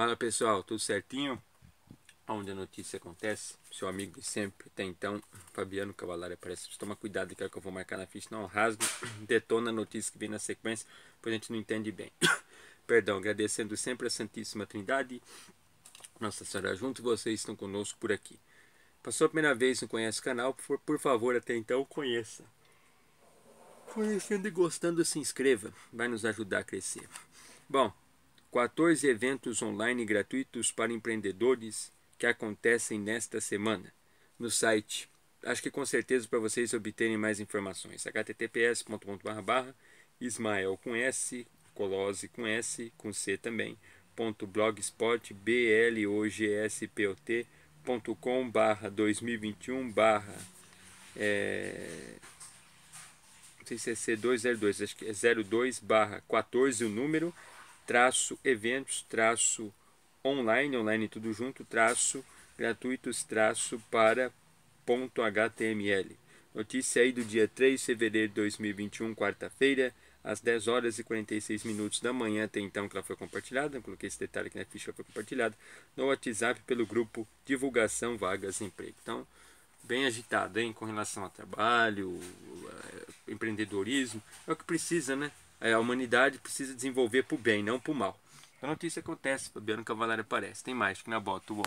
Fala pessoal, tudo certinho? Onde a notícia acontece, seu amigo de sempre, até então, Fabiano Cavalari aparece. Toma cuidado que é o que eu vou marcar na ficha, não rasgo, detona a notícia que vem na sequência, pois a gente não entende bem. Perdão, agradecendo sempre a Santíssima Trindade, Nossa Senhora junto, vocês estão conosco por aqui. Passou a primeira vez, não conhece o canal, por, por favor, até então, conheça. Conhecendo e gostando, se inscreva, vai nos ajudar a crescer. Bom, 14 eventos online gratuitos para empreendedores que acontecem nesta semana no site. Acho que com certeza para vocês obterem mais informações. https://ismael com S, colose com S, com C também, ponto blogspot, blogspot.com barra 2021 barra é, não sei se é C202, acho que é 02 barra 14 o número traço eventos, traço online, online tudo junto, traço gratuitos, traço para ponto .html. Notícia aí do dia 3 de fevereiro de 2021, quarta-feira, às 10 horas e 46 minutos da manhã, até então que ela foi compartilhada, Eu coloquei esse detalhe aqui na ficha, foi compartilhada, no WhatsApp pelo grupo Divulgação Vagas Emprego. Então, bem agitado, hein, com relação a trabalho, eh, empreendedorismo, é o que precisa, né? É, a humanidade precisa desenvolver para o bem, não para o mal. A notícia acontece, Fabiano Cavalari aparece. Tem mais, que na bota, uou.